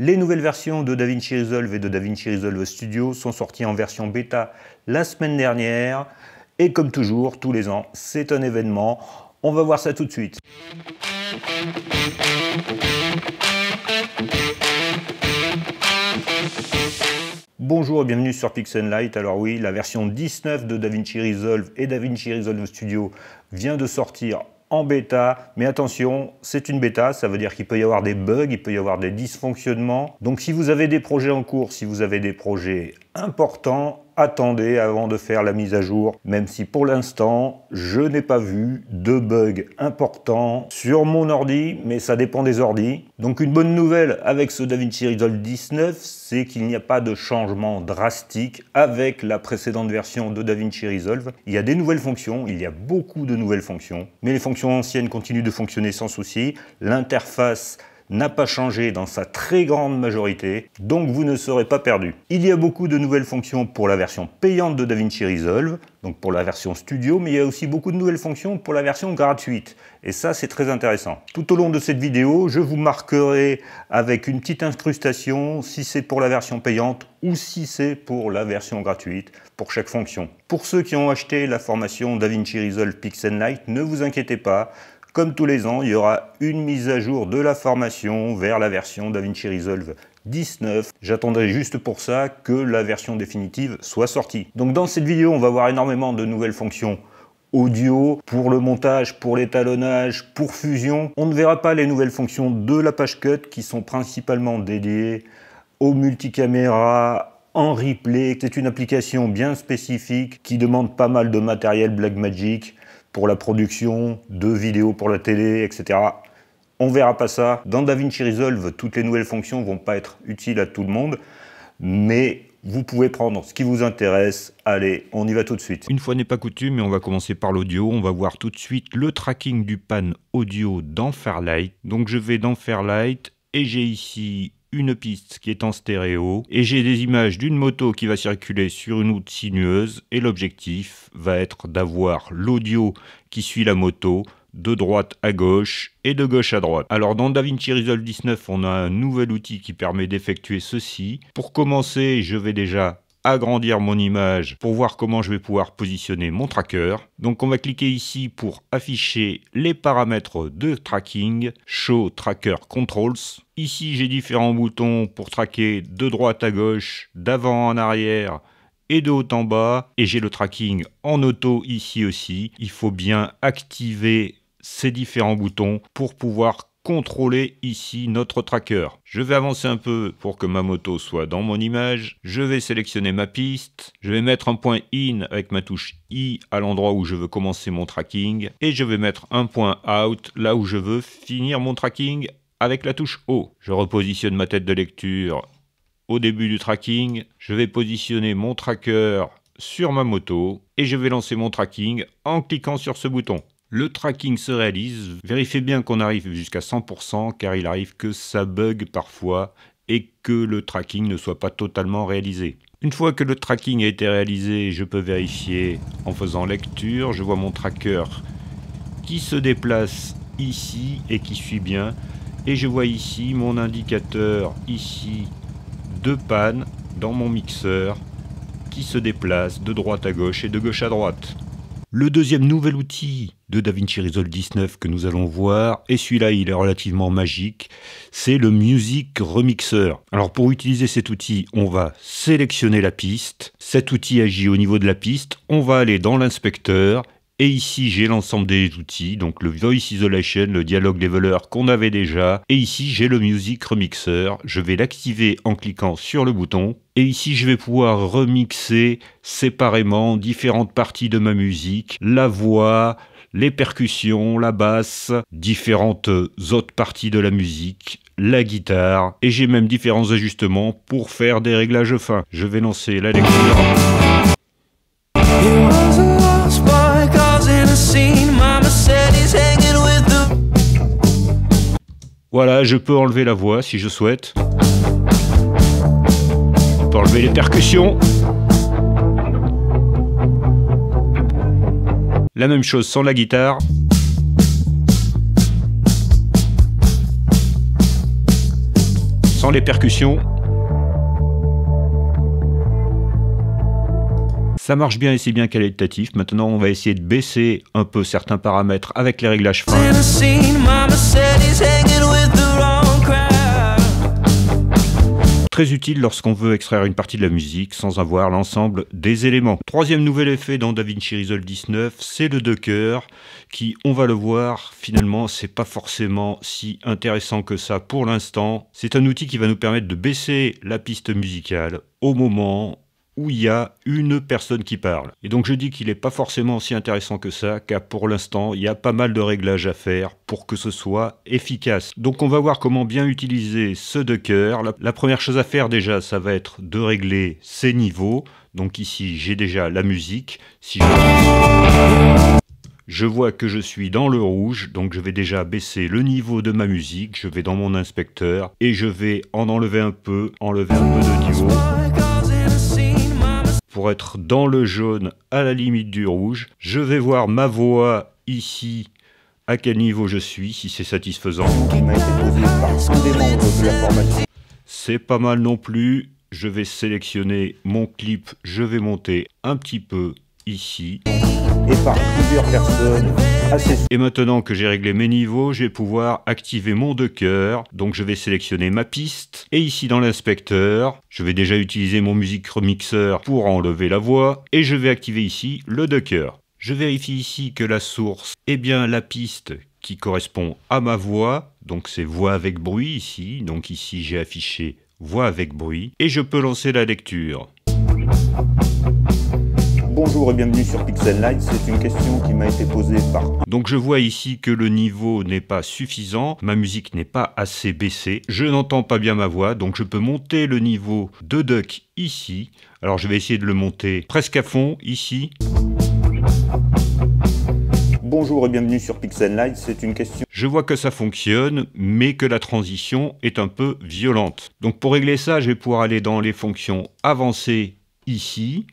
Les nouvelles versions de DaVinci Resolve et de DaVinci Resolve Studio sont sorties en version bêta la semaine dernière. Et comme toujours, tous les ans, c'est un événement. On va voir ça tout de suite. Bonjour et bienvenue sur Pixel Light. Alors oui, la version 19 de DaVinci Resolve et DaVinci Resolve Studio vient de sortir en bêta, mais attention, c'est une bêta, ça veut dire qu'il peut y avoir des bugs, il peut y avoir des dysfonctionnements. Donc si vous avez des projets en cours, si vous avez des projets importants, attendez avant de faire la mise à jour, même si pour l'instant, je n'ai pas vu de bug important sur mon ordi, mais ça dépend des ordis. Donc une bonne nouvelle avec ce DaVinci Resolve 19, c'est qu'il n'y a pas de changement drastique avec la précédente version de DaVinci Resolve. Il y a des nouvelles fonctions, il y a beaucoup de nouvelles fonctions, mais les fonctions anciennes continuent de fonctionner sans souci. L'interface n'a pas changé dans sa très grande majorité, donc vous ne serez pas perdu. Il y a beaucoup de nouvelles fonctions pour la version payante de DaVinci Resolve, donc pour la version studio, mais il y a aussi beaucoup de nouvelles fonctions pour la version gratuite. Et ça, c'est très intéressant. Tout au long de cette vidéo, je vous marquerai avec une petite incrustation si c'est pour la version payante ou si c'est pour la version gratuite pour chaque fonction. Pour ceux qui ont acheté la formation DaVinci Resolve Pixel Night, ne vous inquiétez pas, comme tous les ans, il y aura une mise à jour de la formation vers la version DaVinci Resolve 19. J'attendrai juste pour ça que la version définitive soit sortie. Donc dans cette vidéo, on va voir énormément de nouvelles fonctions audio, pour le montage, pour l'étalonnage, pour fusion. On ne verra pas les nouvelles fonctions de la page cut qui sont principalement dédiées aux multicaméras, en replay. C'est une application bien spécifique qui demande pas mal de matériel Blackmagic pour la production, de vidéos pour la télé, etc. On verra pas ça. Dans DaVinci Resolve, toutes les nouvelles fonctions vont pas être utiles à tout le monde, mais vous pouvez prendre ce qui vous intéresse. Allez, on y va tout de suite. Une fois n'est pas coutume, mais on va commencer par l'audio. On va voir tout de suite le tracking du pan audio dans Fairlight. Donc je vais dans Fairlight et j'ai ici une piste qui est en stéréo et j'ai des images d'une moto qui va circuler sur une route sinueuse et l'objectif va être d'avoir l'audio qui suit la moto de droite à gauche et de gauche à droite. Alors dans DaVinci Resolve 19, on a un nouvel outil qui permet d'effectuer ceci. Pour commencer, je vais déjà agrandir mon image pour voir comment je vais pouvoir positionner mon tracker. Donc on va cliquer ici pour afficher les paramètres de tracking, Show Tracker Controls. Ici j'ai différents boutons pour traquer de droite à gauche, d'avant en arrière, et de haut en bas. Et j'ai le tracking en auto ici aussi. Il faut bien activer ces différents boutons pour pouvoir contrôler ici notre tracker. Je vais avancer un peu pour que ma moto soit dans mon image. Je vais sélectionner ma piste. Je vais mettre un point in avec ma touche I à l'endroit où je veux commencer mon tracking. Et je vais mettre un point out là où je veux finir mon tracking avec la touche O. Je repositionne ma tête de lecture au début du tracking. Je vais positionner mon tracker sur ma moto et je vais lancer mon tracking en cliquant sur ce bouton. Le tracking se réalise, vérifiez bien qu'on arrive jusqu'à 100% car il arrive que ça bug parfois et que le tracking ne soit pas totalement réalisé. Une fois que le tracking a été réalisé, je peux vérifier en faisant lecture, je vois mon tracker qui se déplace ici et qui suit bien et je vois ici mon indicateur ici de panne dans mon mixeur qui se déplace de droite à gauche et de gauche à droite. Le deuxième nouvel outil de DaVinci Resolve 19 que nous allons voir, et celui-là il est relativement magique, c'est le Music Remixer. Alors pour utiliser cet outil, on va sélectionner la piste, cet outil agit au niveau de la piste, on va aller dans l'inspecteur et ici, j'ai l'ensemble des outils, donc le Voice Isolation, le Dialogue des Leveler qu'on avait déjà. Et ici, j'ai le Music Remixer. Je vais l'activer en cliquant sur le bouton. Et ici, je vais pouvoir remixer séparément différentes parties de ma musique, la voix, les percussions, la basse, différentes autres parties de la musique, la guitare, et j'ai même différents ajustements pour faire des réglages fins. Je vais lancer la lecture. Voilà, je peux enlever la voix si je souhaite. Je peux enlever les percussions. La même chose sans la guitare. Sans les percussions. Ça marche bien et c'est bien qualitatif. Maintenant, on va essayer de baisser un peu certains paramètres avec les réglages fins. utile lorsqu'on veut extraire une partie de la musique sans avoir l'ensemble des éléments. Troisième nouvel effet dans DaVinci Vinci Resolve 19, c'est le docker qui, on va le voir, finalement, c'est pas forcément si intéressant que ça pour l'instant. C'est un outil qui va nous permettre de baisser la piste musicale au moment il y a une personne qui parle. Et donc je dis qu'il n'est pas forcément aussi intéressant que ça, car pour l'instant, il y a pas mal de réglages à faire pour que ce soit efficace. Donc on va voir comment bien utiliser ce docker. La, la première chose à faire déjà, ça va être de régler ses niveaux. Donc ici, j'ai déjà la musique. Si je... Je vois que je suis dans le rouge, donc je vais déjà baisser le niveau de ma musique, je vais dans mon inspecteur et je vais en enlever un peu, enlever un peu de niveau être dans le jaune à la limite du rouge. Je vais voir ma voix ici à quel niveau je suis, si c'est satisfaisant. C'est pas mal non plus. Je vais sélectionner mon clip, je vais monter un petit peu ici et par plusieurs personnes Et maintenant que j'ai réglé mes niveaux, je vais pouvoir activer mon docker Donc je vais sélectionner ma piste. Et ici dans l'inspecteur, je vais déjà utiliser mon music remixer pour enlever la voix. Et je vais activer ici le docker Je vérifie ici que la source est bien la piste qui correspond à ma voix. Donc c'est voix avec bruit ici. Donc ici j'ai affiché voix avec bruit. Et je peux lancer la lecture. Bonjour et bienvenue sur Pixel Light, C'est une question qui m'a été posée par. Donc je vois ici que le niveau n'est pas suffisant, ma musique n'est pas assez baissée, je n'entends pas bien ma voix, donc je peux monter le niveau de Duck ici. Alors je vais essayer de le monter presque à fond ici. Bonjour et bienvenue sur Pixel Light, c'est une question. Je vois que ça fonctionne, mais que la transition est un peu violente. Donc pour régler ça, je vais pouvoir aller dans les fonctions avancées ici,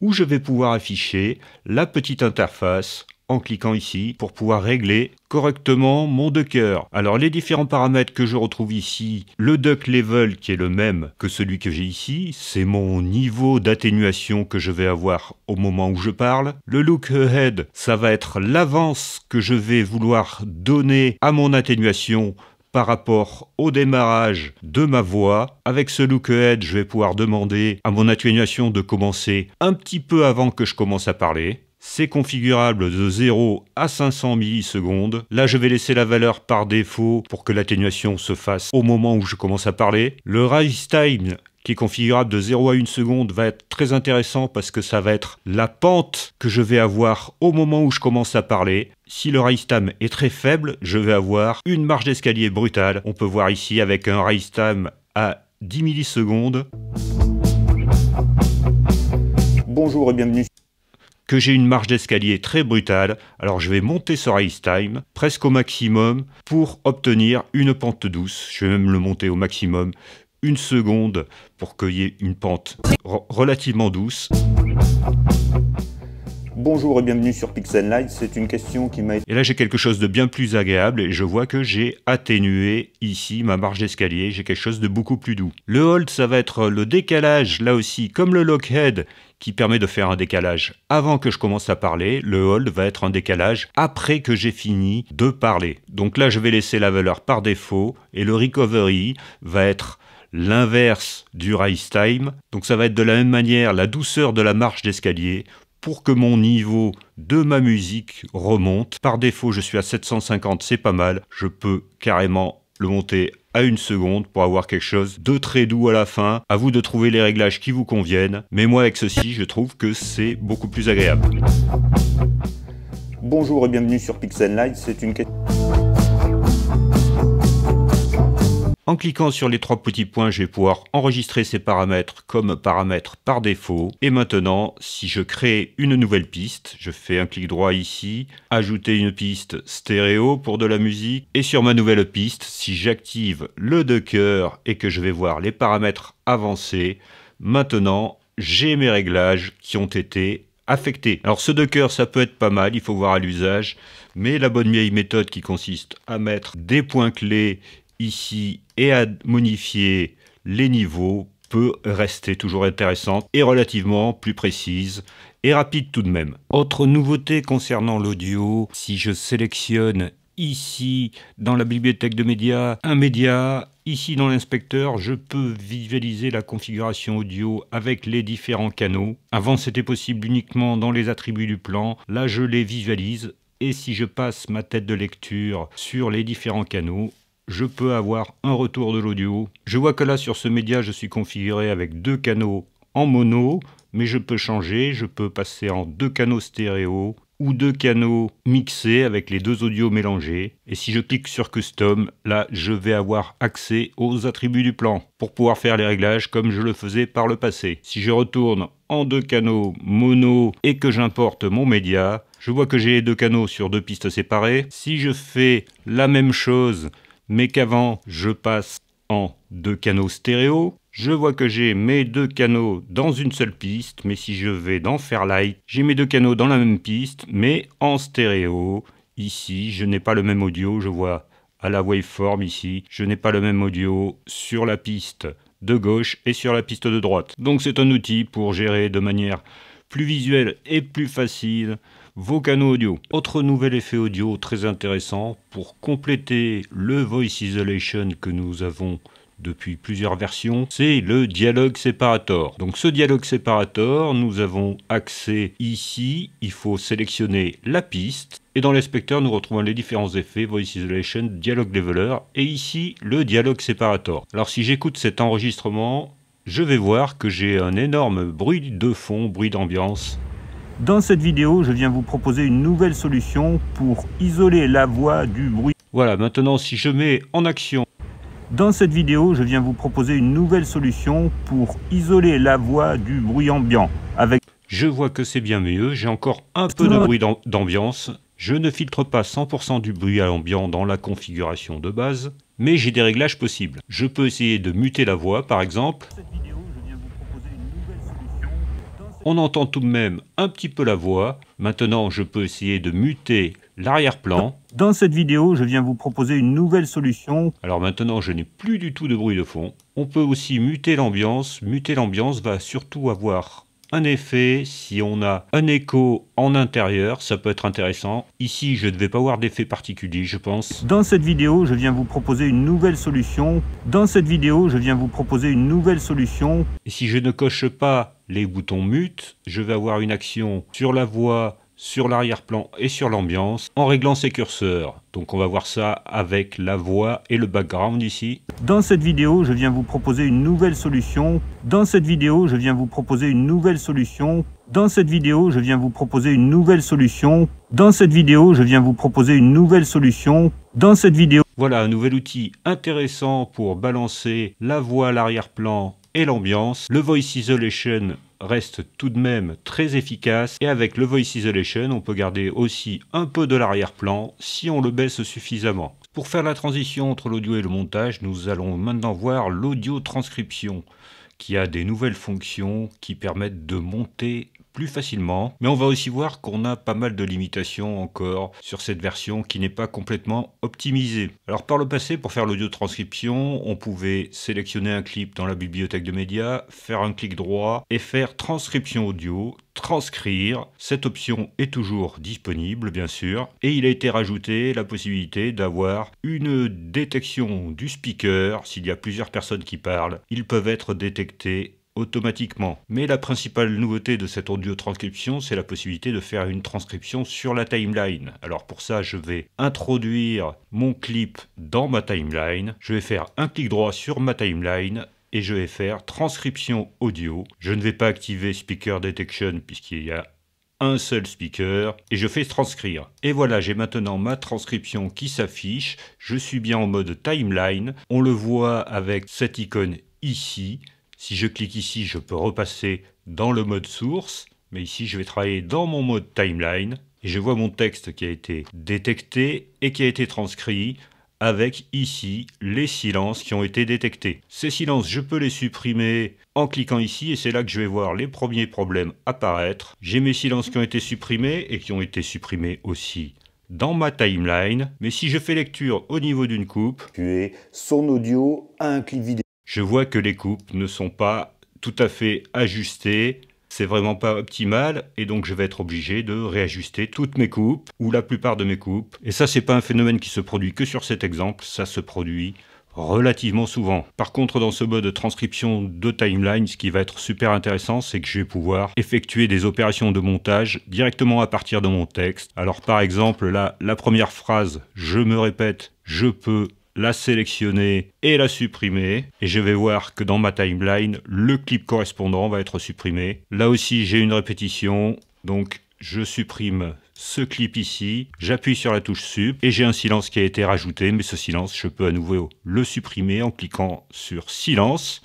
où je vais pouvoir afficher la petite interface en cliquant ici pour pouvoir régler correctement mon docker. Alors les différents paramètres que je retrouve ici, le duck level qui est le même que celui que j'ai ici, c'est mon niveau d'atténuation que je vais avoir au moment où je parle. Le look ahead, ça va être l'avance que je vais vouloir donner à mon atténuation rapport au démarrage de ma voix. Avec ce look head, je vais pouvoir demander à mon atténuation de commencer un petit peu avant que je commence à parler. C'est configurable de 0 à 500 millisecondes. Là, je vais laisser la valeur par défaut pour que l'atténuation se fasse au moment où je commence à parler. Le rise time qui configurable de 0 à 1 seconde va être très intéressant parce que ça va être la pente que je vais avoir au moment où je commence à parler. Si le race time est très faible, je vais avoir une marge d'escalier brutale. On peut voir ici avec un race time à 10 millisecondes. Bonjour et bienvenue que j'ai une marge d'escalier très brutale, alors je vais monter ce race time presque au maximum pour obtenir une pente douce. Je vais même le monter au maximum, une seconde pour qu'il une pente relativement douce. Bonjour et bienvenue sur Pixel Light, c'est une question qui m'a été... Et là j'ai quelque chose de bien plus agréable et je vois que j'ai atténué ici ma marge d'escalier, j'ai quelque chose de beaucoup plus doux. Le hold ça va être le décalage là aussi, comme le lockhead qui permet de faire un décalage avant que je commence à parler, le hold va être un décalage après que j'ai fini de parler. Donc là je vais laisser la valeur par défaut et le recovery va être l'inverse du rise time. Donc ça va être de la même manière la douceur de la marche d'escalier pour que mon niveau de ma musique remonte. Par défaut, je suis à 750, c'est pas mal. Je peux carrément le monter à une seconde pour avoir quelque chose de très doux à la fin. À vous de trouver les réglages qui vous conviennent. Mais moi, avec ceci, je trouve que c'est beaucoup plus agréable. Bonjour et bienvenue sur Pixel Light. c'est une question. En cliquant sur les trois petits points, je vais pouvoir enregistrer ces paramètres comme paramètres par défaut. Et maintenant, si je crée une nouvelle piste, je fais un clic droit ici, ajouter une piste stéréo pour de la musique. Et sur ma nouvelle piste, si j'active le docker et que je vais voir les paramètres avancés, maintenant, j'ai mes réglages qui ont été affectés. Alors ce docker, ça peut être pas mal, il faut voir à l'usage, mais la bonne vieille méthode qui consiste à mettre des points clés ici et à modifier les niveaux peut rester toujours intéressante et relativement plus précise et rapide tout de même. Autre nouveauté concernant l'audio, si je sélectionne ici dans la bibliothèque de médias un média, ici dans l'inspecteur, je peux visualiser la configuration audio avec les différents canaux. Avant c'était possible uniquement dans les attributs du plan, là je les visualise et si je passe ma tête de lecture sur les différents canaux, je peux avoir un retour de l'audio. Je vois que là sur ce média je suis configuré avec deux canaux en mono, mais je peux changer, je peux passer en deux canaux stéréo ou deux canaux mixés avec les deux audios mélangés. Et si je clique sur Custom, là je vais avoir accès aux attributs du plan pour pouvoir faire les réglages comme je le faisais par le passé. Si je retourne en deux canaux mono et que j'importe mon média, je vois que j'ai les deux canaux sur deux pistes séparées. Si je fais la même chose mais qu'avant je passe en deux canaux stéréo, je vois que j'ai mes deux canaux dans une seule piste, mais si je vais dans Fairlight, j'ai mes deux canaux dans la même piste, mais en stéréo. Ici, je n'ai pas le même audio, je vois à la waveform ici, je n'ai pas le même audio sur la piste de gauche et sur la piste de droite. Donc c'est un outil pour gérer de manière plus visuelle et plus facile canaux Audio. Autre nouvel effet audio très intéressant pour compléter le Voice Isolation que nous avons depuis plusieurs versions, c'est le dialogue séparator. Donc ce dialogue séparateur, nous avons accès ici, il faut sélectionner la piste, et dans l'inspecteur, nous retrouvons les différents effets, Voice Isolation, Dialogue Leveler, et ici, le dialogue séparator. Alors si j'écoute cet enregistrement, je vais voir que j'ai un énorme bruit de fond, bruit d'ambiance. Dans cette vidéo, je viens vous proposer une nouvelle solution pour isoler la voix du bruit. Voilà, maintenant si je mets en action. Dans cette vidéo, je viens vous proposer une nouvelle solution pour isoler la voix du bruit ambiant. Avec... Je vois que c'est bien mieux, j'ai encore un peu de bruit d'ambiance. Je ne filtre pas 100% du bruit à dans la configuration de base, mais j'ai des réglages possibles. Je peux essayer de muter la voix par exemple. On entend tout de même un petit peu la voix. Maintenant, je peux essayer de muter l'arrière-plan. Dans cette vidéo, je viens vous proposer une nouvelle solution. Alors maintenant, je n'ai plus du tout de bruit de fond. On peut aussi muter l'ambiance. Muter l'ambiance va surtout avoir un effet, si on a un écho en intérieur, ça peut être intéressant. Ici, je ne vais pas avoir d'effet particulier, je pense. Dans cette vidéo, je viens vous proposer une nouvelle solution. Dans cette vidéo, je viens vous proposer une nouvelle solution. Et si je ne coche pas les boutons mute, je vais avoir une action sur la voix sur l'arrière-plan et sur l'ambiance en réglant ses curseurs. Donc on va voir ça avec la voix et le background ici. Dans cette vidéo, je viens vous proposer une nouvelle solution. Dans cette vidéo, je viens vous proposer une nouvelle solution. Dans cette vidéo, je viens vous proposer une nouvelle solution. Dans cette vidéo, je viens vous proposer une nouvelle solution. Dans cette vidéo... Voilà un nouvel outil intéressant pour balancer la voix l'arrière-plan et l'ambiance. Le Voice Isolation reste tout de même très efficace et avec le Voice Isolation on peut garder aussi un peu de l'arrière-plan si on le baisse suffisamment. Pour faire la transition entre l'audio et le montage, nous allons maintenant voir l'audio transcription qui a des nouvelles fonctions qui permettent de monter plus facilement. Mais on va aussi voir qu'on a pas mal de limitations encore sur cette version qui n'est pas complètement optimisée. Alors par le passé, pour faire l'audio transcription, on pouvait sélectionner un clip dans la bibliothèque de médias, faire un clic droit et faire transcription audio, transcrire. Cette option est toujours disponible, bien sûr. Et il a été rajouté la possibilité d'avoir une détection du speaker. S'il y a plusieurs personnes qui parlent, ils peuvent être détectés automatiquement. Mais la principale nouveauté de cette audio transcription, c'est la possibilité de faire une transcription sur la timeline. Alors pour ça, je vais introduire mon clip dans ma timeline. Je vais faire un clic droit sur ma timeline et je vais faire transcription audio. Je ne vais pas activer speaker detection puisqu'il y a un seul speaker et je fais transcrire. Et voilà, j'ai maintenant ma transcription qui s'affiche. Je suis bien en mode timeline. On le voit avec cette icône ici. Si je clique ici, je peux repasser dans le mode source, mais ici je vais travailler dans mon mode timeline, et je vois mon texte qui a été détecté et qui a été transcrit avec ici les silences qui ont été détectés. Ces silences, je peux les supprimer en cliquant ici et c'est là que je vais voir les premiers problèmes apparaître. J'ai mes silences qui ont été supprimés et qui ont été supprimés aussi dans ma timeline. Mais si je fais lecture au niveau d'une coupe... Tu es son audio à un clip vidéo je vois que les coupes ne sont pas tout à fait ajustées, c'est vraiment pas optimal et donc je vais être obligé de réajuster toutes mes coupes ou la plupart de mes coupes. Et ça c'est pas un phénomène qui se produit que sur cet exemple, ça se produit relativement souvent. Par contre, dans ce mode de transcription de timeline, ce qui va être super intéressant, c'est que je vais pouvoir effectuer des opérations de montage directement à partir de mon texte. Alors par exemple, là, la première phrase, je me répète, je peux la sélectionner et la supprimer. Et je vais voir que dans ma timeline, le clip correspondant va être supprimé. Là aussi, j'ai une répétition. Donc, je supprime ce clip ici, j'appuie sur la touche sub et j'ai un silence qui a été rajouté, mais ce silence, je peux à nouveau le supprimer en cliquant sur silence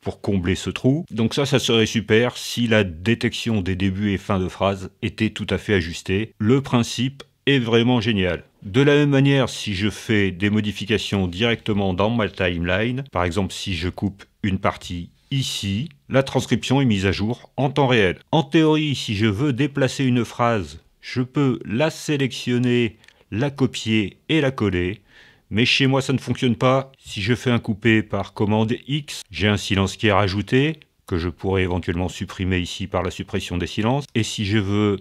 pour combler ce trou. Donc ça, ça serait super si la détection des débuts et fins de phrase était tout à fait ajustée. Le principe est vraiment génial. De la même manière, si je fais des modifications directement dans ma timeline, par exemple si je coupe une partie ici, la transcription est mise à jour en temps réel. En théorie, si je veux déplacer une phrase, je peux la sélectionner, la copier et la coller. Mais chez moi, ça ne fonctionne pas. Si je fais un coupé par commande X, j'ai un silence qui est rajouté, que je pourrais éventuellement supprimer ici par la suppression des silences. Et si je veux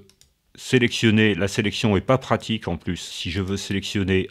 sélectionner, la sélection n'est pas pratique en plus. Si je veux sélectionner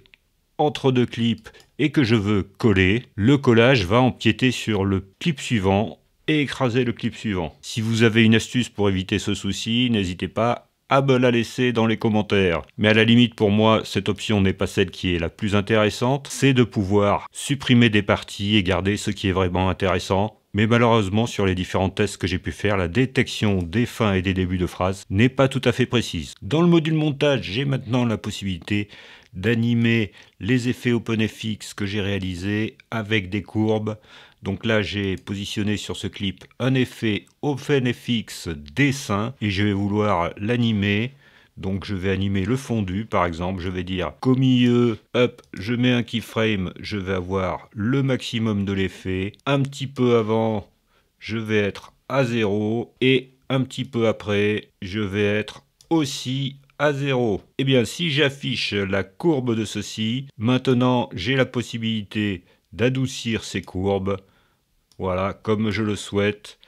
entre deux clips et que je veux coller, le collage va empiéter sur le clip suivant et écraser le clip suivant. Si vous avez une astuce pour éviter ce souci, n'hésitez pas à me la laisser dans les commentaires. Mais à la limite, pour moi, cette option n'est pas celle qui est la plus intéressante. C'est de pouvoir supprimer des parties et garder ce qui est vraiment intéressant mais malheureusement, sur les différents tests que j'ai pu faire, la détection des fins et des débuts de phrases n'est pas tout à fait précise. Dans le module montage, j'ai maintenant la possibilité d'animer les effets OpenFX que j'ai réalisés avec des courbes. Donc là, j'ai positionné sur ce clip un effet OpenFX dessin et je vais vouloir l'animer donc je vais animer le fondu, par exemple, je vais dire qu'au milieu, hop, je mets un keyframe, je vais avoir le maximum de l'effet. Un petit peu avant, je vais être à 0 et un petit peu après, je vais être aussi à 0. Et eh bien, si j'affiche la courbe de ceci, maintenant j'ai la possibilité d'adoucir ces courbes, voilà, comme je le souhaite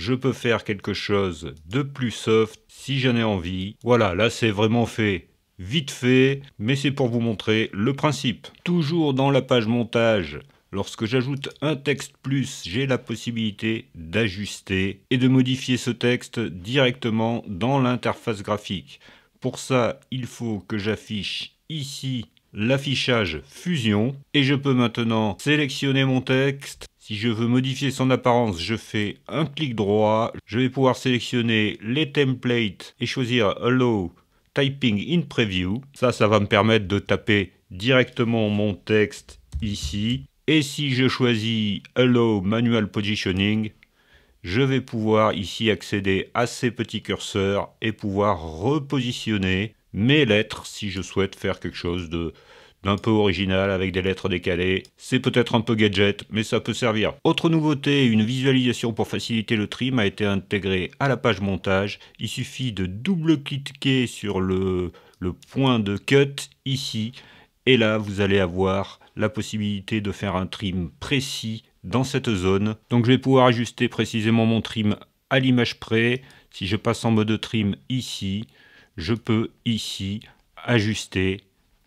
je peux faire quelque chose de plus soft si j'en ai envie. Voilà, là c'est vraiment fait vite fait, mais c'est pour vous montrer le principe. Toujours dans la page montage, Lorsque j'ajoute un texte plus, j'ai la possibilité d'ajuster et de modifier ce texte directement dans l'interface graphique. Pour ça, il faut que j'affiche ici l'affichage fusion et je peux maintenant sélectionner mon texte, si je veux modifier son apparence, je fais un clic droit. Je vais pouvoir sélectionner les templates et choisir Hello Typing in Preview. Ça, ça va me permettre de taper directement mon texte ici. Et si je choisis Hello Manual Positioning, je vais pouvoir ici accéder à ces petits curseurs et pouvoir repositionner mes lettres si je souhaite faire quelque chose de d'un peu original avec des lettres décalées. C'est peut-être un peu gadget, mais ça peut servir. Autre nouveauté, une visualisation pour faciliter le trim a été intégrée à la page montage. Il suffit de double-cliquer sur le, le point de cut ici, et là vous allez avoir la possibilité de faire un trim précis dans cette zone. Donc je vais pouvoir ajuster précisément mon trim à l'image près. Si je passe en mode trim ici, je peux ici ajuster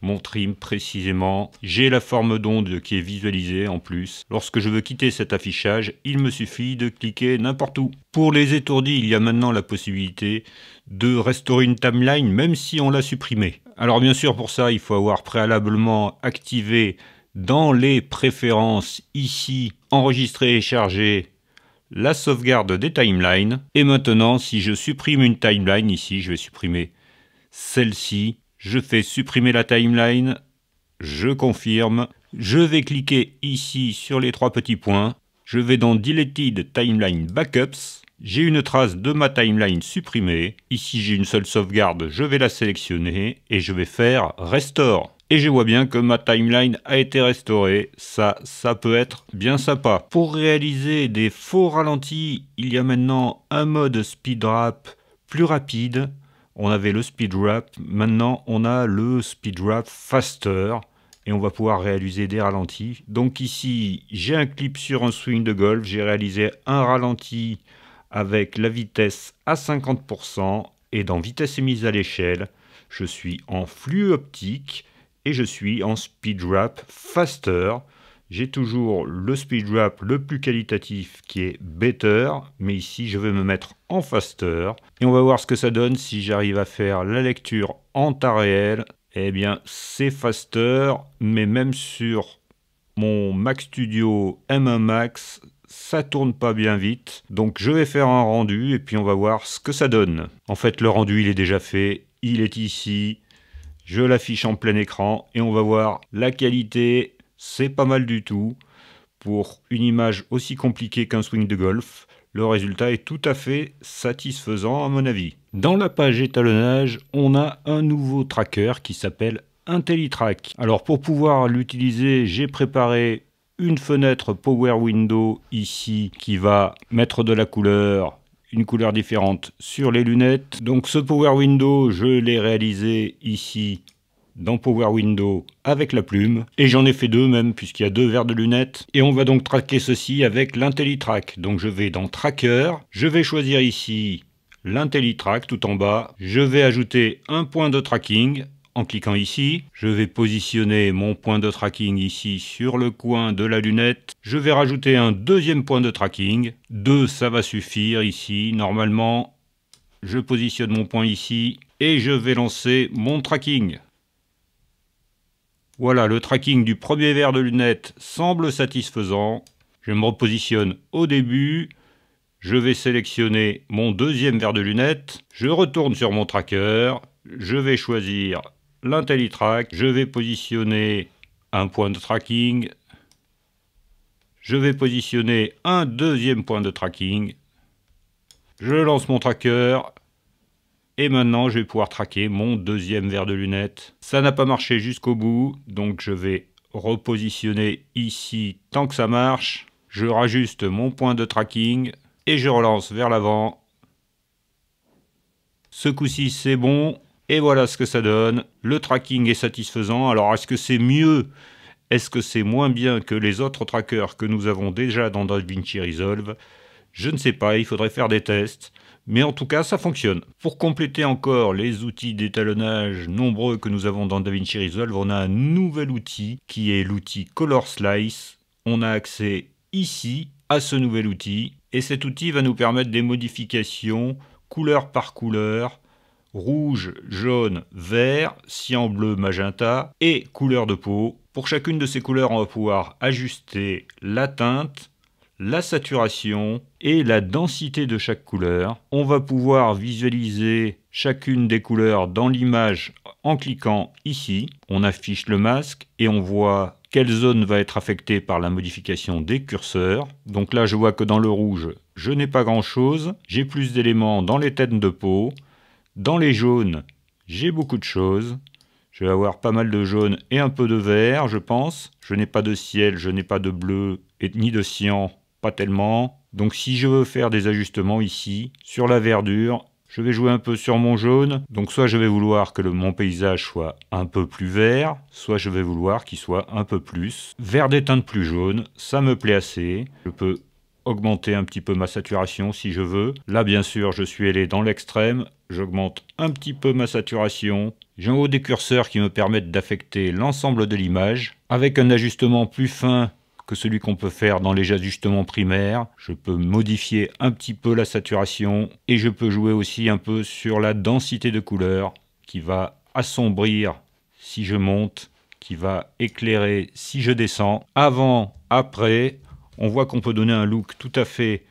mon trim précisément. J'ai la forme d'onde qui est visualisée en plus. Lorsque je veux quitter cet affichage, il me suffit de cliquer n'importe où. Pour les étourdis, il y a maintenant la possibilité de restaurer une timeline même si on l'a supprimée. Alors bien sûr pour ça, il faut avoir préalablement activé dans les préférences ici, enregistrer et charger la sauvegarde des timelines. Et maintenant, si je supprime une timeline ici, je vais supprimer celle-ci je fais supprimer la timeline. Je confirme. Je vais cliquer ici sur les trois petits points. Je vais dans Deleted Timeline Backups. J'ai une trace de ma timeline supprimée. Ici, j'ai une seule sauvegarde. Je vais la sélectionner et je vais faire Restore. Et je vois bien que ma timeline a été restaurée. Ça, ça peut être bien sympa. Pour réaliser des faux ralentis, il y a maintenant un mode speed plus rapide on avait le speed wrap, maintenant on a le speed faster et on va pouvoir réaliser des ralentis. Donc ici, j'ai un clip sur un swing de golf, j'ai réalisé un ralenti avec la vitesse à 50% et dans vitesse émise mise à l'échelle, je suis en flux optique et je suis en speed faster j'ai toujours le speed rap le plus qualitatif qui est better, mais ici je vais me mettre en faster et on va voir ce que ça donne si j'arrive à faire la lecture en temps réel. Eh bien, c'est faster, mais même sur mon Mac Studio M1 Max, ça tourne pas bien vite. Donc je vais faire un rendu et puis on va voir ce que ça donne. En fait, le rendu il est déjà fait, il est ici. Je l'affiche en plein écran et on va voir la qualité c'est pas mal du tout. Pour une image aussi compliquée qu'un swing de golf, le résultat est tout à fait satisfaisant à mon avis. Dans la page étalonnage, on a un nouveau tracker qui s'appelle IntelliTrack. Alors pour pouvoir l'utiliser, j'ai préparé une fenêtre Power Window ici qui va mettre de la couleur, une couleur différente sur les lunettes. Donc ce Power Window, je l'ai réalisé ici dans Power Window avec la plume. Et j'en ai fait deux même, puisqu'il y a deux verres de lunettes. Et on va donc traquer ceci avec l'IntelliTrack. Donc je vais dans Tracker, je vais choisir ici l'IntelliTrack tout en bas. Je vais ajouter un point de tracking en cliquant ici. Je vais positionner mon point de tracking ici sur le coin de la lunette. Je vais rajouter un deuxième point de tracking. Deux, ça va suffire ici. Normalement, je positionne mon point ici et je vais lancer mon tracking. Voilà, le tracking du premier verre de lunettes semble satisfaisant. Je me repositionne au début. Je vais sélectionner mon deuxième verre de lunettes. Je retourne sur mon tracker. Je vais choisir l'IntelliTrack. Je vais positionner un point de tracking. Je vais positionner un deuxième point de tracking. Je lance mon tracker. Et maintenant, je vais pouvoir traquer mon deuxième verre de lunettes. Ça n'a pas marché jusqu'au bout, donc je vais repositionner ici tant que ça marche. Je rajuste mon point de tracking et je relance vers l'avant. Ce coup-ci, c'est bon. Et voilà ce que ça donne. Le tracking est satisfaisant. Alors, est-ce que c'est mieux Est-ce que c'est moins bien que les autres trackers que nous avons déjà dans DaVinci Resolve Je ne sais pas, il faudrait faire des tests. Mais en tout cas, ça fonctionne. Pour compléter encore les outils d'étalonnage nombreux que nous avons dans DaVinci Resolve, on a un nouvel outil qui est l'outil Color Slice. On a accès ici à ce nouvel outil et cet outil va nous permettre des modifications couleur par couleur rouge, jaune, vert, cyan bleu, magenta et couleur de peau. Pour chacune de ces couleurs, on va pouvoir ajuster la teinte la saturation et la densité de chaque couleur. On va pouvoir visualiser chacune des couleurs dans l'image en cliquant ici. On affiche le masque et on voit quelle zone va être affectée par la modification des curseurs. Donc là, je vois que dans le rouge, je n'ai pas grand-chose. J'ai plus d'éléments dans les têtes de peau. Dans les jaunes, j'ai beaucoup de choses. Je vais avoir pas mal de jaune et un peu de vert, je pense. Je n'ai pas de ciel, je n'ai pas de bleu et ni de cyan pas tellement. Donc si je veux faire des ajustements ici, sur la verdure, je vais jouer un peu sur mon jaune. Donc soit je vais vouloir que le, mon paysage soit un peu plus vert, soit je vais vouloir qu'il soit un peu plus vert des teintes plus jaunes. Ça me plaît assez. Je peux augmenter un petit peu ma saturation si je veux. Là, bien sûr, je suis allé dans l'extrême. J'augmente un petit peu ma saturation. J'ai en haut des curseurs qui me permettent d'affecter l'ensemble de l'image. Avec un ajustement plus fin, que celui qu'on peut faire dans les ajustements primaires. Je peux modifier un petit peu la saturation et je peux jouer aussi un peu sur la densité de couleur qui va assombrir si je monte, qui va éclairer si je descends. Avant, après, on voit qu'on peut donner un look tout à fait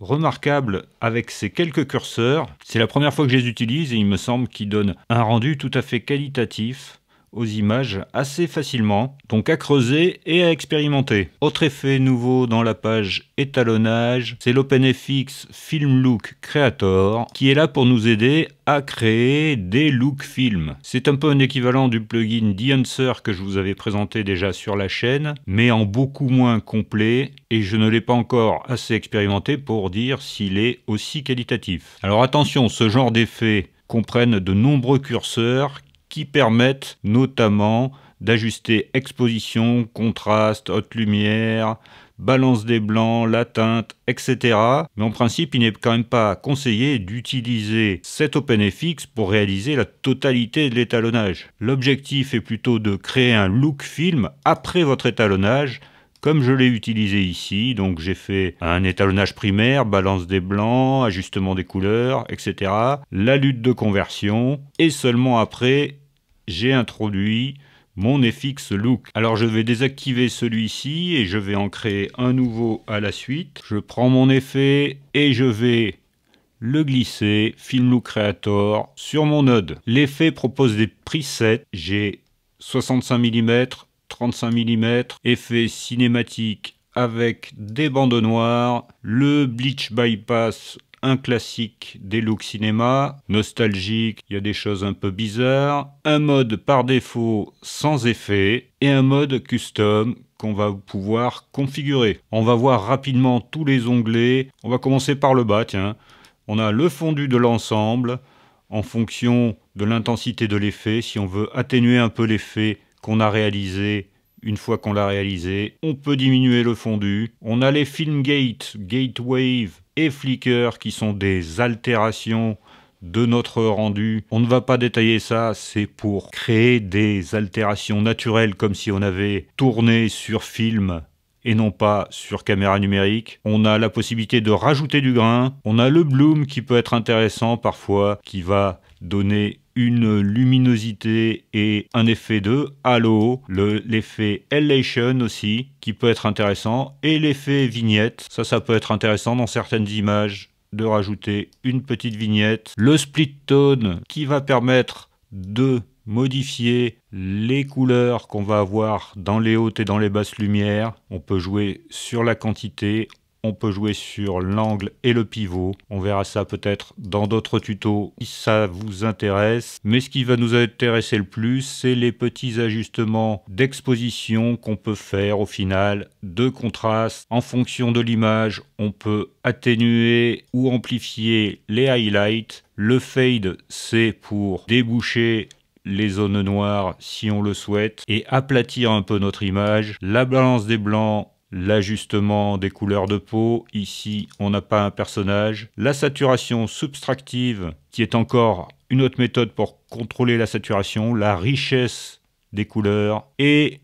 remarquable avec ces quelques curseurs. C'est la première fois que je les utilise et il me semble qu'ils donnent un rendu tout à fait qualitatif aux images assez facilement, donc à creuser et à expérimenter. Autre effet nouveau dans la page étalonnage, c'est l'OpenFX Film Look Creator qui est là pour nous aider à créer des looks films. C'est un peu un équivalent du plugin The que je vous avais présenté déjà sur la chaîne, mais en beaucoup moins complet et je ne l'ai pas encore assez expérimenté pour dire s'il est aussi qualitatif. Alors attention, ce genre d'effet comprennent de nombreux curseurs qui permettent notamment d'ajuster exposition, contraste, haute lumière, balance des blancs, la teinte, etc. Mais en principe, il n'est quand même pas conseillé d'utiliser cet OpenFX pour réaliser la totalité de l'étalonnage. L'objectif est plutôt de créer un look film après votre étalonnage, comme je l'ai utilisé ici, donc j'ai fait un étalonnage primaire, balance des blancs, ajustement des couleurs, etc. La lutte de conversion, et seulement après j'ai introduit mon FX Look. Alors je vais désactiver celui-ci et je vais en créer un nouveau à la suite. Je prends mon effet et je vais le glisser Film Look Creator sur mon node. L'effet propose des presets. J'ai 65 mm, 35 mm, effet cinématique avec des bandes noires, le bleach bypass un classique des looks cinéma, nostalgique, il y a des choses un peu bizarres, un mode par défaut sans effet et un mode custom qu'on va pouvoir configurer. On va voir rapidement tous les onglets, on va commencer par le bas, tiens. On a le fondu de l'ensemble en fonction de l'intensité de l'effet, si on veut atténuer un peu l'effet qu'on a réalisé une fois qu'on l'a réalisé, on peut diminuer le fondu. On a les film gate, gate wave, et qui sont des altérations de notre rendu. On ne va pas détailler ça, c'est pour créer des altérations naturelles comme si on avait tourné sur film et non pas sur caméra numérique. On a la possibilité de rajouter du grain, on a le bloom qui peut être intéressant parfois, qui va donner une luminosité et un effet de halo, l'effet le, aussi, qui peut être intéressant, et l'effet vignette, ça ça peut être intéressant dans certaines images de rajouter une petite vignette, le split tone qui va permettre de modifier les couleurs qu'on va avoir dans les hautes et dans les basses lumières. On peut jouer sur la quantité, on peut jouer sur l'angle et le pivot. On verra ça peut-être dans d'autres tutos si ça vous intéresse. Mais ce qui va nous intéresser le plus, c'est les petits ajustements d'exposition qu'on peut faire au final, de contraste. En fonction de l'image, on peut atténuer ou amplifier les highlights. Le fade, c'est pour déboucher les zones noires si on le souhaite et aplatir un peu notre image. La balance des blancs, l'ajustement des couleurs de peau, ici on n'a pas un personnage, la saturation subtractive qui est encore une autre méthode pour contrôler la saturation, la richesse des couleurs et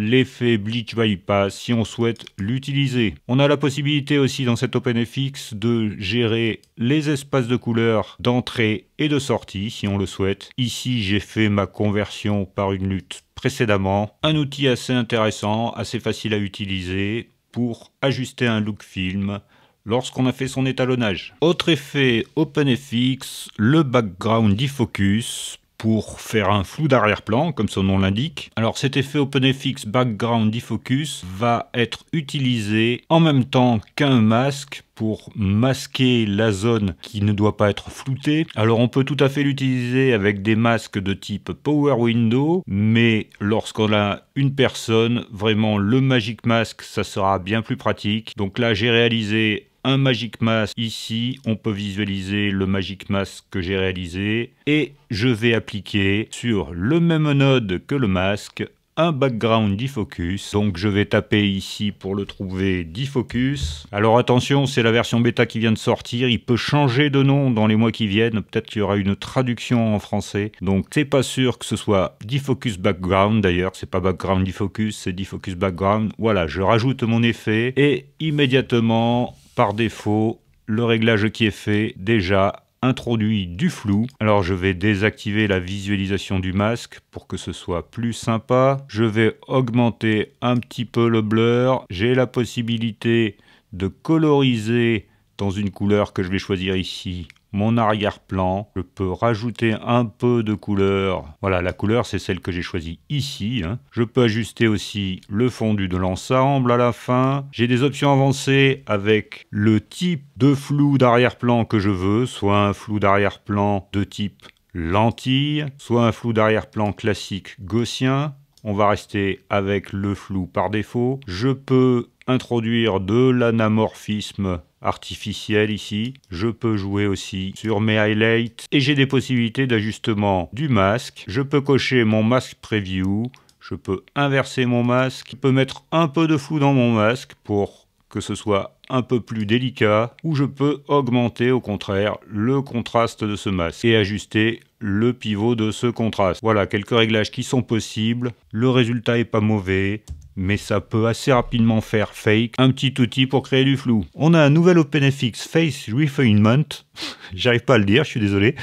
l'effet Bleach Bypass si on souhaite l'utiliser. On a la possibilité aussi dans cet OpenFX de gérer les espaces de couleurs d'entrée et de sortie si on le souhaite. Ici j'ai fait ma conversion par une lutte précédemment. Un outil assez intéressant, assez facile à utiliser pour ajuster un look film lorsqu'on a fait son étalonnage. Autre effet OpenFX, le background defocus pour faire un flou d'arrière-plan, comme son nom l'indique. Alors cet effet OpenFX Background Defocus va être utilisé en même temps qu'un masque pour masquer la zone qui ne doit pas être floutée. Alors on peut tout à fait l'utiliser avec des masques de type Power Window, mais lorsqu'on a une personne, vraiment le Magic Mask, ça sera bien plus pratique. Donc là j'ai réalisé un Magic Mask ici, on peut visualiser le Magic Mask que j'ai réalisé et je vais appliquer sur le même node que le masque un background defocus. Donc je vais taper ici pour le trouver defocus. Alors attention, c'est la version bêta qui vient de sortir. Il peut changer de nom dans les mois qui viennent. Peut-être qu'il y aura une traduction en français. Donc c'est pas sûr que ce soit defocus background d'ailleurs. C'est pas background defocus, c'est defocus background. Voilà, je rajoute mon effet et immédiatement par défaut le réglage qui est fait déjà introduit du flou. Alors je vais désactiver la visualisation du masque pour que ce soit plus sympa. Je vais augmenter un petit peu le blur. J'ai la possibilité de coloriser dans une couleur que je vais choisir ici mon arrière-plan. Je peux rajouter un peu de couleur. Voilà, la couleur, c'est celle que j'ai choisie ici. Hein. Je peux ajuster aussi le fondu de l'ensemble à la fin. J'ai des options avancées avec le type de flou d'arrière-plan que je veux, soit un flou d'arrière-plan de type lentille, soit un flou d'arrière-plan classique gaussien. On va rester avec le flou par défaut. Je peux introduire de l'anamorphisme artificielle ici. Je peux jouer aussi sur mes highlights et j'ai des possibilités d'ajustement du masque. Je peux cocher mon masque preview, je peux inverser mon masque, je peux mettre un peu de flou dans mon masque pour que ce soit un peu plus délicat, ou je peux augmenter au contraire le contraste de ce masque et ajuster le pivot de ce contraste. Voilà quelques réglages qui sont possibles, le résultat est pas mauvais, mais ça peut assez rapidement faire fake, un petit outil pour créer du flou. On a un nouvel OpenFX Face Refinement, j'arrive pas à le dire, je suis désolé,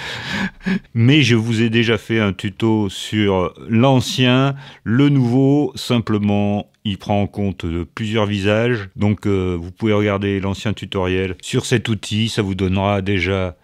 mais je vous ai déjà fait un tuto sur l'ancien, le nouveau, simplement il prend en compte euh, plusieurs visages, donc euh, vous pouvez regarder l'ancien tutoriel sur cet outil, ça vous donnera déjà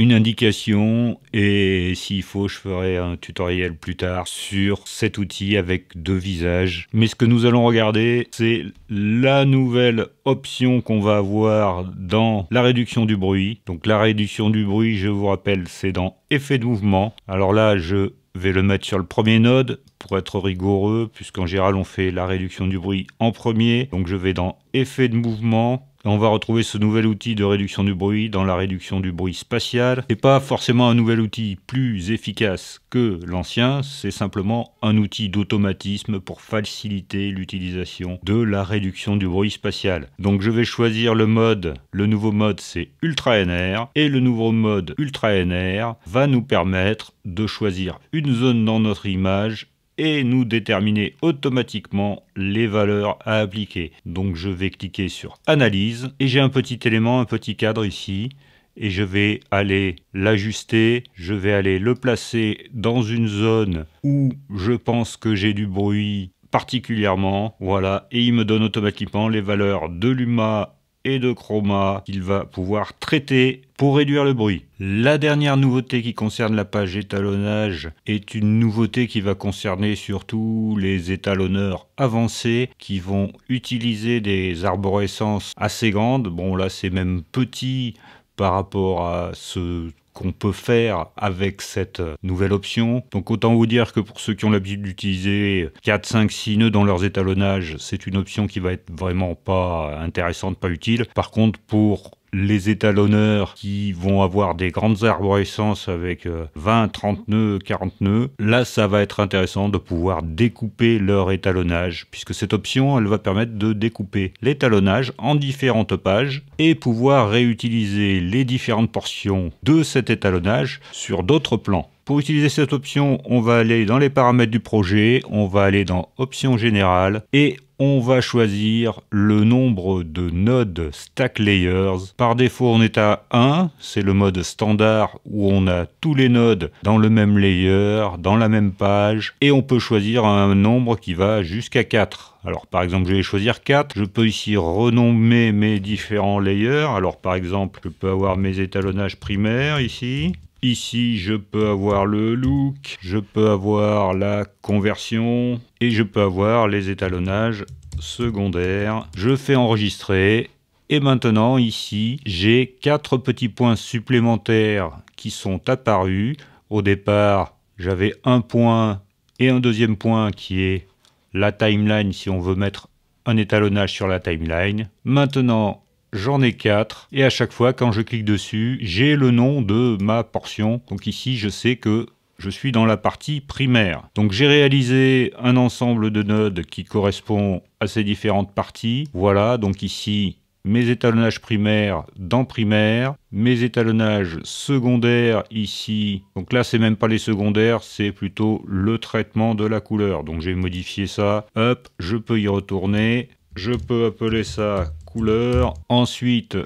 une indication et s'il faut, je ferai un tutoriel plus tard sur cet outil avec deux visages. Mais ce que nous allons regarder, c'est la nouvelle option qu'on va avoir dans la réduction du bruit. Donc la réduction du bruit, je vous rappelle, c'est dans effet de mouvement. Alors là, je vais le mettre sur le premier node pour être rigoureux, puisqu'en général on fait la réduction du bruit en premier. Donc je vais dans effet de mouvement, on va retrouver ce nouvel outil de réduction du bruit dans la réduction du bruit spatial. et pas forcément un nouvel outil plus efficace que l'ancien, c'est simplement un outil d'automatisme pour faciliter l'utilisation de la réduction du bruit spatial. Donc je vais choisir le mode, le nouveau mode c'est Ultra NR, et le nouveau mode Ultra NR va nous permettre de choisir une zone dans notre image et nous déterminer automatiquement les valeurs à appliquer. Donc je vais cliquer sur Analyse et j'ai un petit élément, un petit cadre ici et je vais aller l'ajuster, je vais aller le placer dans une zone où je pense que j'ai du bruit particulièrement, voilà, et il me donne automatiquement les valeurs de luma et de chroma qu'il va pouvoir traiter pour réduire le bruit. La dernière nouveauté qui concerne la page étalonnage est une nouveauté qui va concerner surtout les étalonneurs avancés qui vont utiliser des arborescences assez grandes. Bon là c'est même petit par rapport à ce qu'on peut faire avec cette nouvelle option. Donc autant vous dire que pour ceux qui ont l'habitude d'utiliser 4, 5, 6 nœuds dans leurs étalonnages, c'est une option qui va être vraiment pas intéressante, pas utile. Par contre, pour les étalonneurs qui vont avoir des grandes arborescences avec 20, euh, 30 nœuds, 40 nœuds, là ça va être intéressant de pouvoir découper leur étalonnage puisque cette option elle va permettre de découper l'étalonnage en différentes pages et pouvoir réutiliser les différentes portions de cet étalonnage sur d'autres plans. Pour utiliser cette option, on va aller dans les paramètres du projet, on va aller dans Options générales et on va choisir le nombre de nodes stack layers. Par défaut, on est à 1, c'est le mode standard où on a tous les nodes dans le même layer, dans la même page, et on peut choisir un nombre qui va jusqu'à 4. Alors par exemple, je vais choisir 4, je peux ici renommer mes différents layers. Alors par exemple, je peux avoir mes étalonnages primaires ici, Ici, je peux avoir le look, je peux avoir la conversion et je peux avoir les étalonnages secondaires. Je fais enregistrer et maintenant, ici, j'ai quatre petits points supplémentaires qui sont apparus. Au départ, j'avais un point et un deuxième point qui est la timeline si on veut mettre un étalonnage sur la timeline. Maintenant, J'en ai 4 et à chaque fois quand je clique dessus, j'ai le nom de ma portion. Donc ici, je sais que je suis dans la partie primaire. Donc j'ai réalisé un ensemble de nodes qui correspond à ces différentes parties. Voilà, donc ici mes étalonnages primaires dans primaire, mes étalonnages secondaires ici. Donc là, c'est même pas les secondaires, c'est plutôt le traitement de la couleur. Donc j'ai modifié ça. Hop, je peux y retourner. Je peux appeler ça couleur. Ensuite,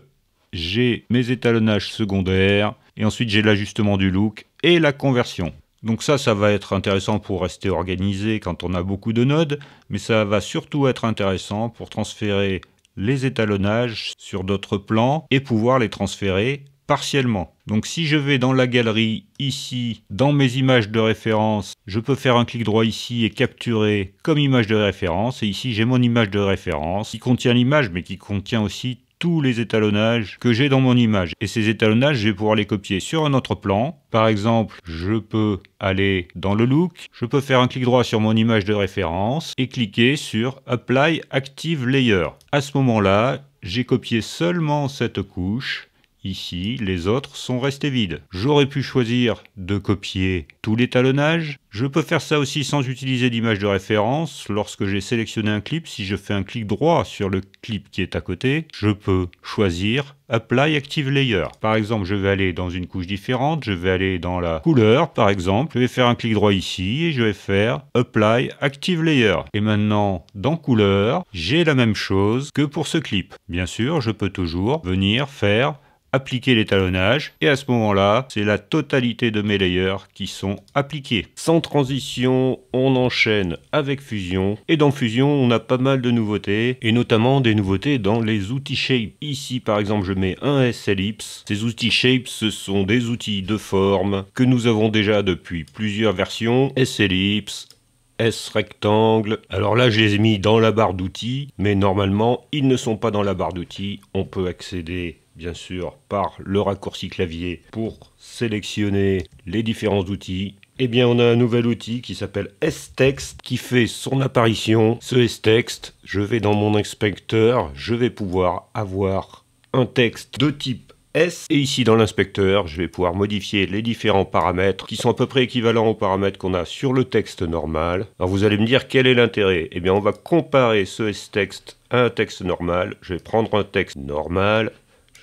j'ai mes étalonnages secondaires. Et ensuite, j'ai l'ajustement du look et la conversion. Donc ça, ça va être intéressant pour rester organisé quand on a beaucoup de nodes, mais ça va surtout être intéressant pour transférer les étalonnages sur d'autres plans et pouvoir les transférer partiellement. Donc si je vais dans la galerie ici, dans mes images de référence, je peux faire un clic droit ici et capturer comme image de référence. Et ici j'ai mon image de référence qui contient l'image mais qui contient aussi tous les étalonnages que j'ai dans mon image. Et ces étalonnages, je vais pouvoir les copier sur un autre plan. Par exemple, je peux aller dans le look, je peux faire un clic droit sur mon image de référence et cliquer sur Apply Active Layer. À ce moment-là, j'ai copié seulement cette couche Ici, les autres sont restés vides. J'aurais pu choisir de copier tout l'étalonnage. Je peux faire ça aussi sans utiliser d'image de référence. Lorsque j'ai sélectionné un clip, si je fais un clic droit sur le clip qui est à côté, je peux choisir Apply Active Layer. Par exemple, je vais aller dans une couche différente, je vais aller dans la couleur, par exemple, je vais faire un clic droit ici et je vais faire Apply Active Layer. Et maintenant, dans couleur, j'ai la même chose que pour ce clip. Bien sûr, je peux toujours venir faire appliquer l'étalonnage. Et à ce moment-là, c'est la totalité de mes layers qui sont appliqués. Sans transition, on enchaîne avec Fusion. Et dans Fusion, on a pas mal de nouveautés, et notamment des nouveautés dans les outils Shape. Ici, par exemple, je mets un S ellipse. Ces outils Shape, ce sont des outils de forme que nous avons déjà depuis plusieurs versions. S ellipse, S rectangle. Alors là, je les ai mis dans la barre d'outils, mais normalement, ils ne sont pas dans la barre d'outils. On peut accéder bien sûr par le raccourci clavier pour sélectionner les différents outils. Eh bien, on a un nouvel outil qui s'appelle S-Text qui fait son apparition. Ce S-Text, je vais dans mon inspecteur, je vais pouvoir avoir un texte de type S. Et ici dans l'inspecteur, je vais pouvoir modifier les différents paramètres qui sont à peu près équivalents aux paramètres qu'on a sur le texte normal. Alors vous allez me dire quel est l'intérêt Eh bien on va comparer ce s text à un texte normal. Je vais prendre un texte normal,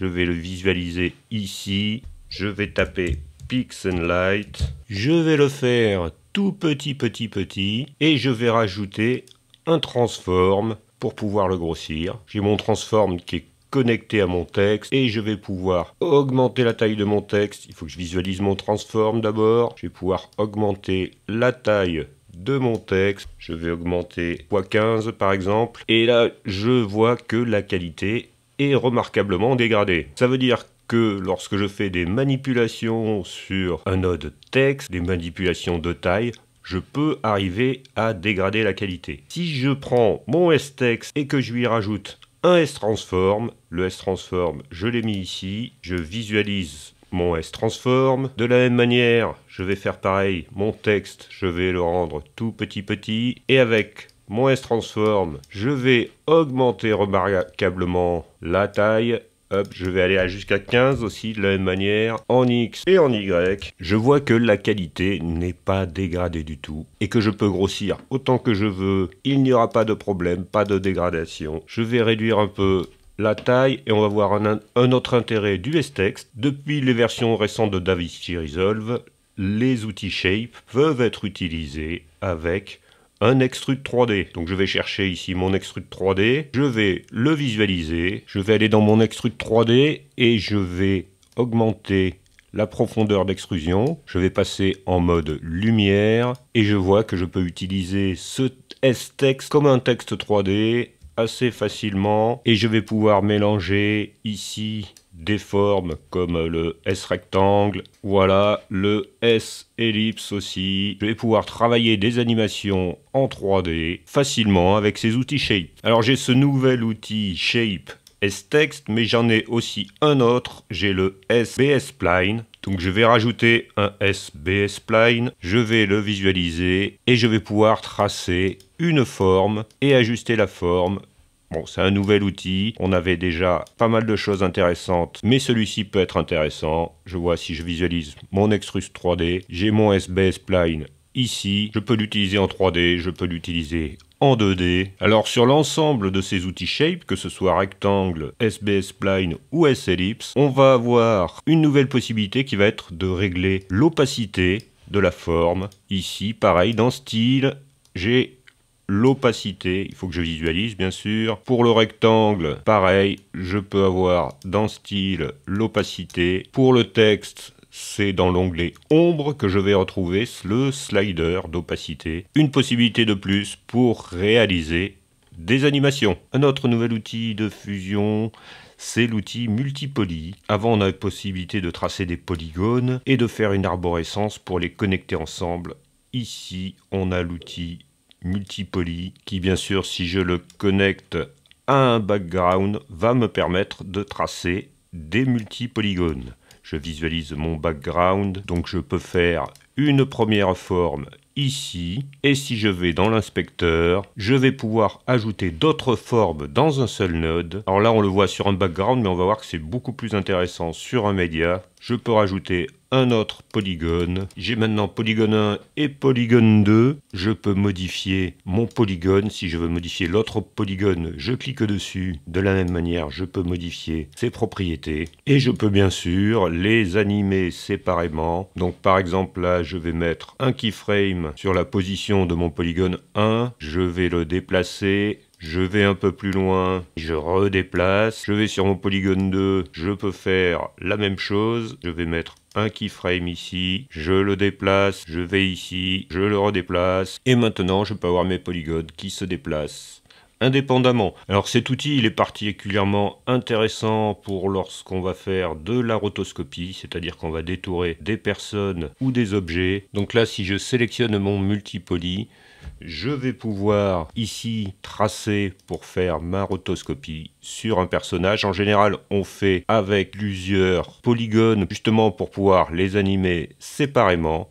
je vais le visualiser ici. Je vais taper Pixel and Light. Je vais le faire tout petit, petit, petit. Et je vais rajouter un transform pour pouvoir le grossir. J'ai mon transform qui est connecté à mon texte et je vais pouvoir augmenter la taille de mon texte. Il faut que je visualise mon transform d'abord. Je vais pouvoir augmenter la taille de mon texte. Je vais augmenter x15 par exemple. Et là, je vois que la qualité est remarquablement dégradé. Ça veut dire que lorsque je fais des manipulations sur un node texte, des manipulations de taille, je peux arriver à dégrader la qualité. Si je prends mon s et que je lui rajoute un S-Transform, le S-Transform, je l'ai mis ici, je visualise mon S-Transform. De la même manière, je vais faire pareil, mon texte, je vais le rendre tout petit petit, et avec mon S transforme, je vais augmenter remarquablement la taille. Hop, je vais aller jusqu'à 15 aussi de la même manière, en X et en Y. Je vois que la qualité n'est pas dégradée du tout et que je peux grossir autant que je veux. Il n'y aura pas de problème, pas de dégradation. Je vais réduire un peu la taille et on va voir un, autre intérêt du S-Text. E Depuis les versions récentes de DaVinci Resolve, les outils Shape peuvent être utilisés avec un extrude 3D. Donc je vais chercher ici mon extrude 3D, je vais le visualiser, je vais aller dans mon extrude 3D et je vais augmenter la profondeur d'extrusion. Je vais passer en mode lumière et je vois que je peux utiliser ce s comme un texte 3D assez facilement et je vais pouvoir mélanger ici des formes comme le S rectangle, voilà, le S ellipse aussi. Je vais pouvoir travailler des animations en 3D facilement avec ces outils Shape. Alors j'ai ce nouvel outil Shape S-Text, mais j'en ai aussi un autre, j'ai le sbs bspline Donc je vais rajouter un sbs bspline je vais le visualiser et je vais pouvoir tracer une forme et ajuster la forme Bon, c'est un nouvel outil. On avait déjà pas mal de choses intéressantes, mais celui-ci peut être intéressant. Je vois si je visualise mon Extrus 3D. J'ai mon SBS ici. Je peux l'utiliser en 3D, je peux l'utiliser en 2D. Alors sur l'ensemble de ces outils shape, que ce soit rectangle, SBS ou S-ellipse, on va avoir une nouvelle possibilité qui va être de régler l'opacité de la forme. Ici, pareil, dans style, j'ai l'opacité, il faut que je visualise bien sûr. Pour le rectangle, pareil, je peux avoir dans style l'opacité. Pour le texte, c'est dans l'onglet ombre que je vais retrouver le slider d'opacité. Une possibilité de plus pour réaliser des animations. Un autre nouvel outil de fusion, c'est l'outil multipoly. Avant, on avait possibilité de tracer des polygones et de faire une arborescence pour les connecter ensemble. Ici, on a l'outil multipoly qui, bien sûr, si je le connecte à un background, va me permettre de tracer des multipolygones. Je visualise mon background, donc je peux faire une première forme ici, et si je vais dans l'inspecteur, je vais pouvoir ajouter d'autres formes dans un seul node. Alors là, on le voit sur un background, mais on va voir que c'est beaucoup plus intéressant sur un média. Je peux rajouter un autre polygone. J'ai maintenant polygone 1 et polygone 2. Je peux modifier mon polygone. Si je veux modifier l'autre polygone, je clique dessus. De la même manière, je peux modifier ses propriétés. Et je peux bien sûr les animer séparément. Donc par exemple là, je vais mettre un keyframe sur la position de mon polygone 1. Je vais le déplacer je vais un peu plus loin, je redéplace, je vais sur mon polygone 2, je peux faire la même chose, je vais mettre un keyframe ici, je le déplace, je vais ici, je le redéplace, et maintenant je peux avoir mes polygones qui se déplacent indépendamment. Alors cet outil il est particulièrement intéressant pour lorsqu'on va faire de la rotoscopie, c'est-à-dire qu'on va détourer des personnes ou des objets. Donc là si je sélectionne mon multipoly, je vais pouvoir ici tracer pour faire ma rotoscopie sur un personnage. En général, on fait avec plusieurs polygones justement pour pouvoir les animer séparément.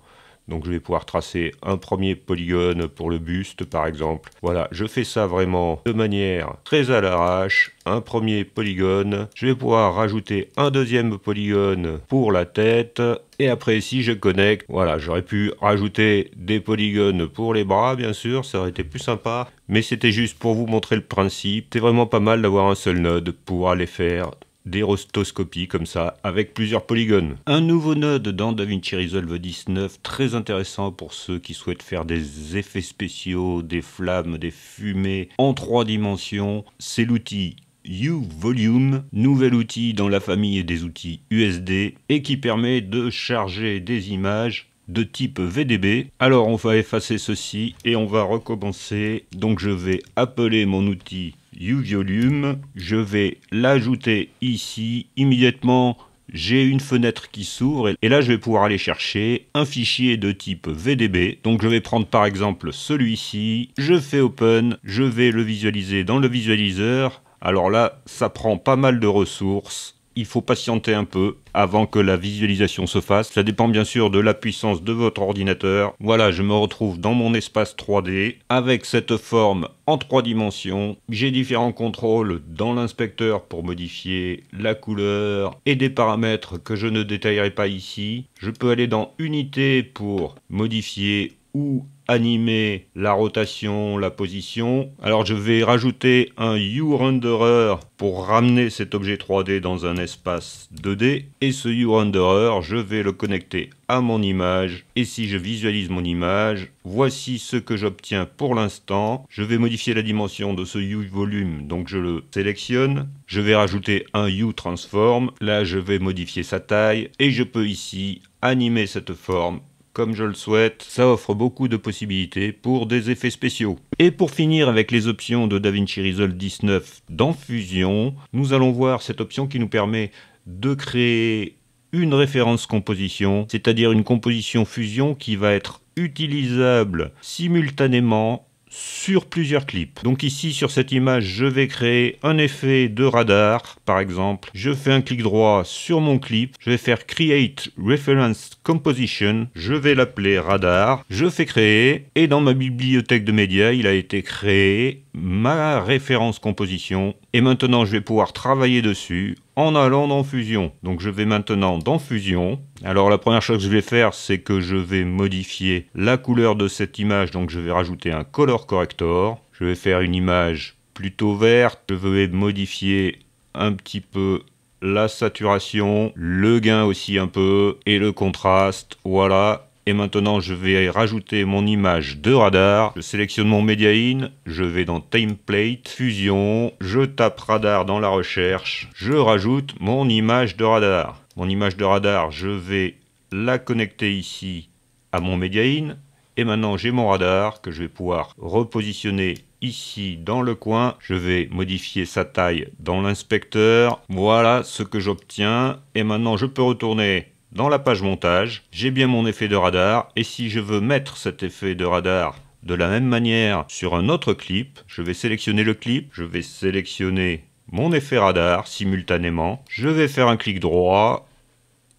Donc je vais pouvoir tracer un premier polygone pour le buste par exemple. Voilà, je fais ça vraiment de manière très à l'arrache. Un premier polygone, je vais pouvoir rajouter un deuxième polygone pour la tête. Et après si je connecte, voilà, j'aurais pu rajouter des polygones pour les bras bien sûr, ça aurait été plus sympa. Mais c'était juste pour vous montrer le principe. C'est vraiment pas mal d'avoir un seul node pour aller faire des rostoscopies comme ça, avec plusieurs polygones. Un nouveau node dans DaVinci Resolve 19, très intéressant pour ceux qui souhaitent faire des effets spéciaux, des flammes, des fumées en trois dimensions. C'est l'outil U-Volume, nouvel outil dans la famille des outils USD et qui permet de charger des images de type VDB. Alors on va effacer ceci et on va recommencer. Donc je vais appeler mon outil uVolume. Je vais l'ajouter ici. Immédiatement, j'ai une fenêtre qui s'ouvre et là je vais pouvoir aller chercher un fichier de type VDB. Donc je vais prendre par exemple celui-ci, je fais open, je vais le visualiser dans le visualiseur. Alors là, ça prend pas mal de ressources il faut patienter un peu avant que la visualisation se fasse. Ça dépend bien sûr de la puissance de votre ordinateur. Voilà, je me retrouve dans mon espace 3D avec cette forme en trois dimensions. J'ai différents contrôles dans l'inspecteur pour modifier la couleur et des paramètres que je ne détaillerai pas ici. Je peux aller dans Unité pour modifier ou animer la rotation, la position. Alors je vais rajouter un U-Renderer pour ramener cet objet 3D dans un espace 2D. Et ce U-Renderer, je vais le connecter à mon image. Et si je visualise mon image, voici ce que j'obtiens pour l'instant. Je vais modifier la dimension de ce U-Volume, donc je le sélectionne. Je vais rajouter un U-Transform. Là, je vais modifier sa taille. Et je peux ici animer cette forme comme je le souhaite, ça offre beaucoup de possibilités pour des effets spéciaux. Et pour finir avec les options de DaVinci Resolve 19 dans Fusion, nous allons voir cette option qui nous permet de créer une référence composition, c'est-à-dire une composition fusion qui va être utilisable simultanément sur plusieurs clips. Donc ici sur cette image je vais créer un effet de radar par exemple. Je fais un clic droit sur mon clip, je vais faire Create Reference Composition, je vais l'appeler radar, je fais créer et dans ma bibliothèque de médias il a été créé ma référence composition et maintenant je vais pouvoir travailler dessus en allant dans Fusion. Donc je vais maintenant dans Fusion. Alors la première chose que je vais faire c'est que je vais modifier la couleur de cette image donc je vais rajouter un color corrector. Je vais faire une image plutôt verte. Je vais modifier un petit peu la saturation, le gain aussi un peu et le contraste. Voilà, et maintenant, je vais rajouter mon image de radar. Je sélectionne mon in. je vais dans Template, Fusion, je tape radar dans la recherche, je rajoute mon image de radar. Mon image de radar, je vais la connecter ici à mon in Et maintenant, j'ai mon radar que je vais pouvoir repositionner ici dans le coin. Je vais modifier sa taille dans l'inspecteur. Voilà ce que j'obtiens. Et maintenant, je peux retourner dans la page montage, j'ai bien mon effet de radar et si je veux mettre cet effet de radar de la même manière sur un autre clip, je vais sélectionner le clip, je vais sélectionner mon effet radar simultanément, je vais faire un clic droit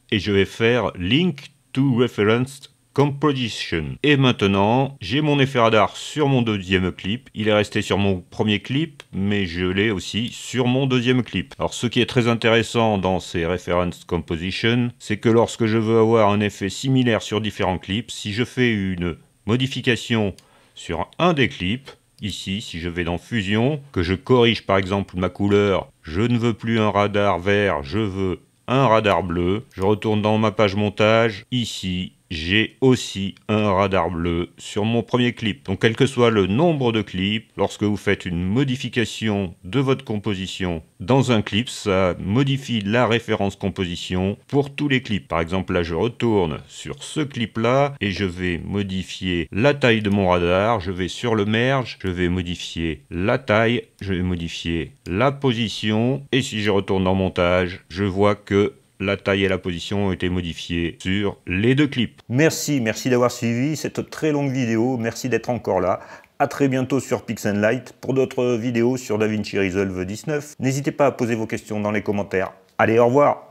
et je vais faire Link to Referenced Composition. Et maintenant, j'ai mon effet radar sur mon deuxième clip. Il est resté sur mon premier clip, mais je l'ai aussi sur mon deuxième clip. Alors ce qui est très intéressant dans ces reference composition, c'est que lorsque je veux avoir un effet similaire sur différents clips, si je fais une modification sur un des clips, Ici, si je vais dans Fusion, que je corrige par exemple ma couleur, je ne veux plus un radar vert, je veux un radar bleu. Je retourne dans ma page montage. Ici, j'ai aussi un radar bleu sur mon premier clip. Donc quel que soit le nombre de clips, lorsque vous faites une modification de votre composition dans un clip, ça modifie la référence composition pour tous les clips. Par exemple là je retourne sur ce clip là et je vais modifier la taille de mon radar, je vais sur le merge, je vais modifier la taille, je vais modifier la position et si je retourne en montage, je vois que la taille et la position ont été modifiées sur les deux clips. Merci, merci d'avoir suivi cette très longue vidéo, merci d'être encore là. A très bientôt sur Light pour d'autres vidéos sur DaVinci Resolve 19. N'hésitez pas à poser vos questions dans les commentaires. Allez, au revoir